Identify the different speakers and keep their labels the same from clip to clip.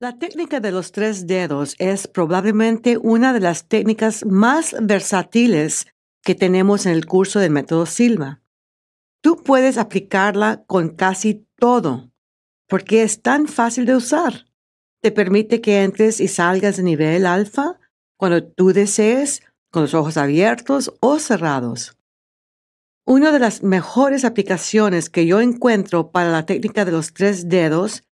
Speaker 1: La técnica de los tres dedos es probablemente una de las técnicas más versátiles que tenemos en el curso del método Silva. Tú puedes aplicarla con casi todo, porque es tan fácil de usar. Te permite que entres y salgas de nivel alfa cuando tú desees, con los ojos abiertos o cerrados. Una de las mejores aplicaciones que yo encuentro para la técnica de los tres dedos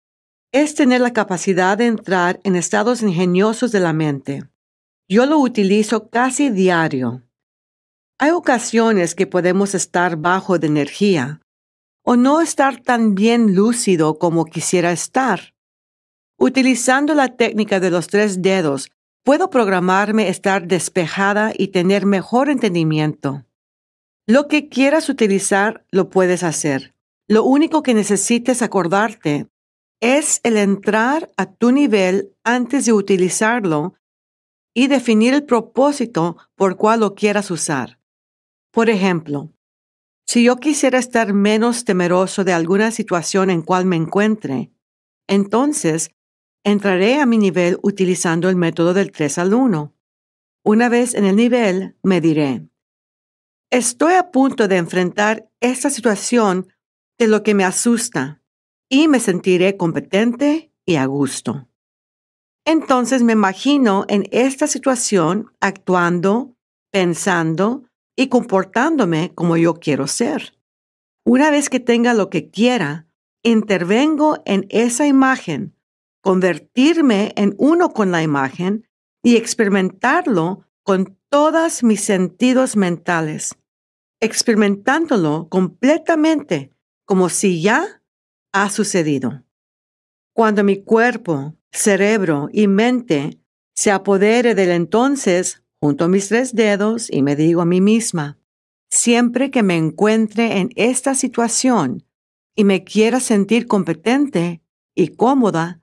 Speaker 1: es tener la capacidad de entrar en estados ingeniosos de la mente. Yo lo utilizo casi diario. Hay ocasiones que podemos estar bajo de energía o no estar tan bien lúcido como quisiera estar. Utilizando la técnica de los tres dedos, puedo programarme estar despejada y tener mejor entendimiento. Lo que quieras utilizar, lo puedes hacer. Lo único que necesites acordarte es el entrar a tu nivel antes de utilizarlo y definir el propósito por cual lo quieras usar. Por ejemplo, si yo quisiera estar menos temeroso de alguna situación en cual me encuentre, entonces entraré a mi nivel utilizando el método del 3 al 1. Una vez en el nivel, me diré, estoy a punto de enfrentar esta situación de lo que me asusta y me sentiré competente y a gusto. Entonces me imagino en esta situación actuando, pensando y comportándome como yo quiero ser. Una vez que tenga lo que quiera, intervengo en esa imagen, convertirme en uno con la imagen y experimentarlo con todos mis sentidos mentales, experimentándolo completamente como si ya ha sucedido. Cuando mi cuerpo, cerebro y mente se apodere del entonces, junto a mis tres dedos y me digo a mí misma, siempre que me encuentre en esta situación y me quiera sentir competente y cómoda,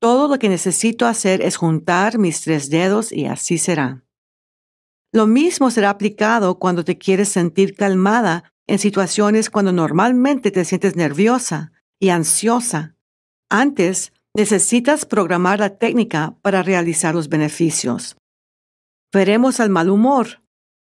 Speaker 1: todo lo que necesito hacer es juntar mis tres dedos y así será. Lo mismo será aplicado cuando te quieres sentir calmada en situaciones cuando normalmente te sientes nerviosa ansiosa. Antes, necesitas programar la técnica para realizar los beneficios. Veremos al mal humor.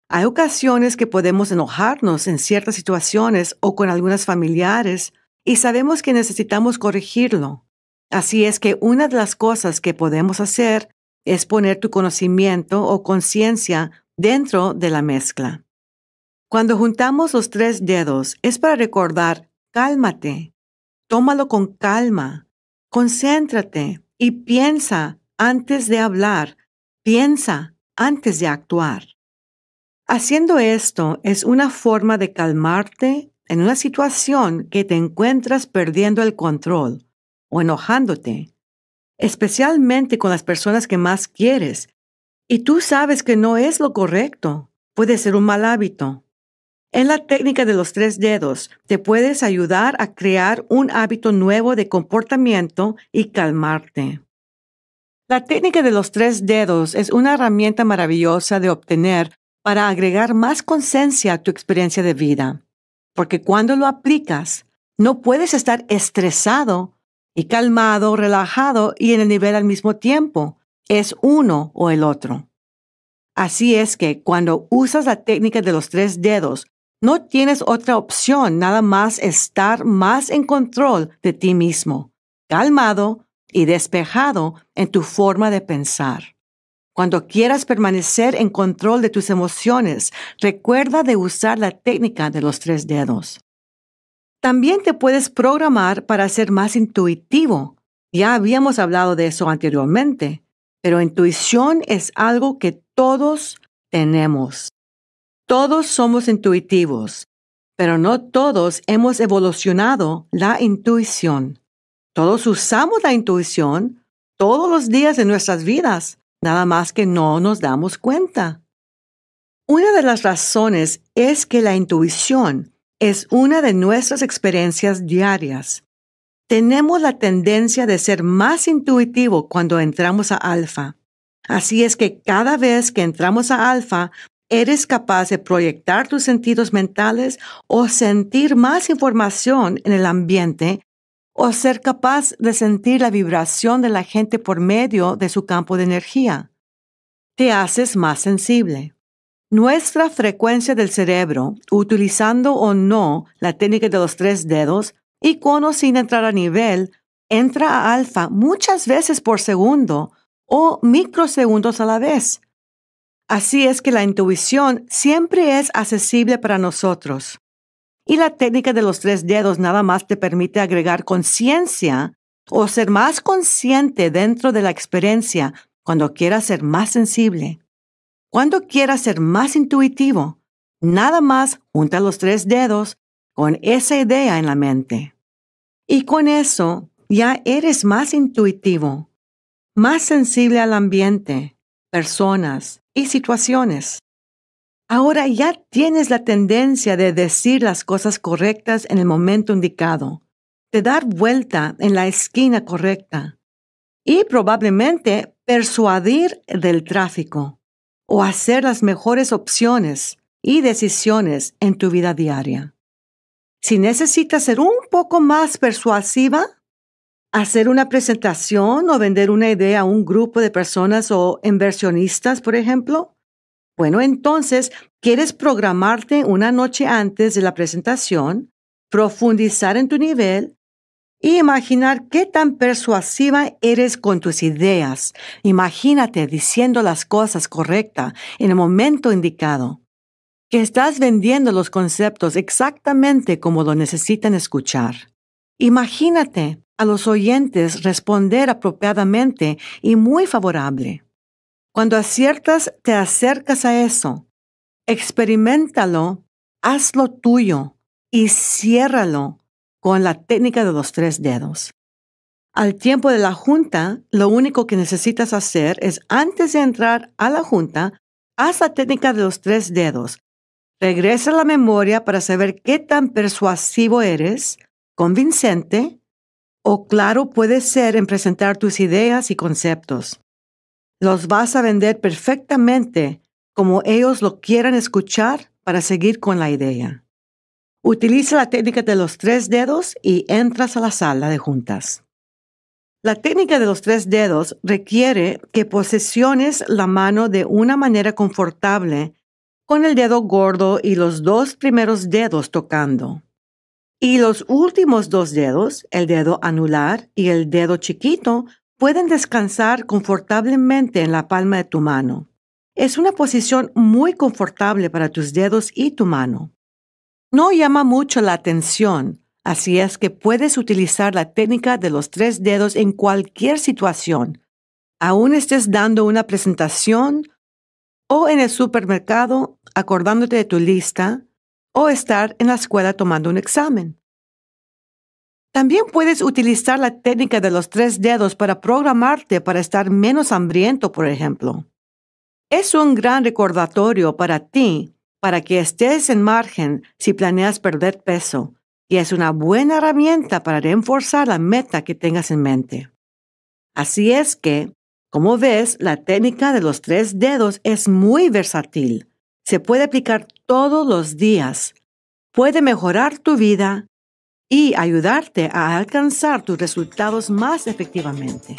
Speaker 1: Hay ocasiones que podemos enojarnos en ciertas situaciones o con algunas familiares y sabemos que necesitamos corregirlo. Así es que una de las cosas que podemos hacer es poner tu conocimiento o conciencia dentro de la mezcla. Cuando juntamos los tres dedos es para recordar, cálmate, tómalo con calma, concéntrate y piensa antes de hablar, piensa antes de actuar. Haciendo esto es una forma de calmarte en una situación que te encuentras perdiendo el control o enojándote, especialmente con las personas que más quieres, y tú sabes que no es lo correcto. Puede ser un mal hábito, en la técnica de los tres dedos te puedes ayudar a crear un hábito nuevo de comportamiento y calmarte. La técnica de los tres dedos es una herramienta maravillosa de obtener para agregar más conciencia a tu experiencia de vida, porque cuando lo aplicas, no puedes estar estresado y calmado, relajado y en el nivel al mismo tiempo. Es uno o el otro. Así es que cuando usas la técnica de los tres dedos no tienes otra opción nada más estar más en control de ti mismo, calmado y despejado en tu forma de pensar. Cuando quieras permanecer en control de tus emociones, recuerda de usar la técnica de los tres dedos. También te puedes programar para ser más intuitivo. Ya habíamos hablado de eso anteriormente, pero intuición es algo que todos tenemos. Todos somos intuitivos, pero no todos hemos evolucionado la intuición. Todos usamos la intuición todos los días de nuestras vidas, nada más que no nos damos cuenta. Una de las razones es que la intuición es una de nuestras experiencias diarias. Tenemos la tendencia de ser más intuitivo cuando entramos a alfa. Así es que cada vez que entramos a alfa, eres capaz de proyectar tus sentidos mentales o sentir más información en el ambiente o ser capaz de sentir la vibración de la gente por medio de su campo de energía. Te haces más sensible. Nuestra frecuencia del cerebro, utilizando o no la técnica de los tres dedos y con o sin entrar a nivel, entra a alfa muchas veces por segundo o microsegundos a la vez Así es que la intuición siempre es accesible para nosotros. Y la técnica de los tres dedos nada más te permite agregar conciencia o ser más consciente dentro de la experiencia cuando quieras ser más sensible. Cuando quieras ser más intuitivo, nada más junta los tres dedos con esa idea en la mente. Y con eso ya eres más intuitivo, más sensible al ambiente, personas, y situaciones. Ahora ya tienes la tendencia de decir las cosas correctas en el momento indicado, de dar vuelta en la esquina correcta y probablemente persuadir del tráfico o hacer las mejores opciones y decisiones en tu vida diaria. Si necesitas ser un poco más persuasiva, hacer una presentación o vender una idea a un grupo de personas o inversionistas, por ejemplo? Bueno, entonces, ¿quieres programarte una noche antes de la presentación, profundizar en tu nivel e imaginar qué tan persuasiva eres con tus ideas? Imagínate diciendo las cosas correctas en el momento indicado, que estás vendiendo los conceptos exactamente como lo necesitan escuchar. Imagínate a los oyentes responder apropiadamente y muy favorable. Cuando aciertas, te acercas a eso. Experimentalo, hazlo tuyo y ciérralo con la técnica de los tres dedos. Al tiempo de la junta, lo único que necesitas hacer es, antes de entrar a la junta, haz la técnica de los tres dedos. Regresa a la memoria para saber qué tan persuasivo eres, convincente, o claro puede ser en presentar tus ideas y conceptos. Los vas a vender perfectamente como ellos lo quieran escuchar para seguir con la idea. Utiliza la técnica de los tres dedos y entras a la sala de juntas. La técnica de los tres dedos requiere que posesiones la mano de una manera confortable con el dedo gordo y los dos primeros dedos tocando. Y los últimos dos dedos, el dedo anular y el dedo chiquito, pueden descansar confortablemente en la palma de tu mano. Es una posición muy confortable para tus dedos y tu mano. No llama mucho la atención, así es que puedes utilizar la técnica de los tres dedos en cualquier situación. Aún estés dando una presentación o en el supermercado acordándote de tu lista, o estar en la escuela tomando un examen. También puedes utilizar la técnica de los tres dedos para programarte para estar menos hambriento, por ejemplo. Es un gran recordatorio para ti para que estés en margen si planeas perder peso y es una buena herramienta para reforzar la meta que tengas en mente. Así es que, como ves, la técnica de los tres dedos es muy versátil se puede aplicar todos los días, puede mejorar tu vida y ayudarte a alcanzar tus resultados más efectivamente.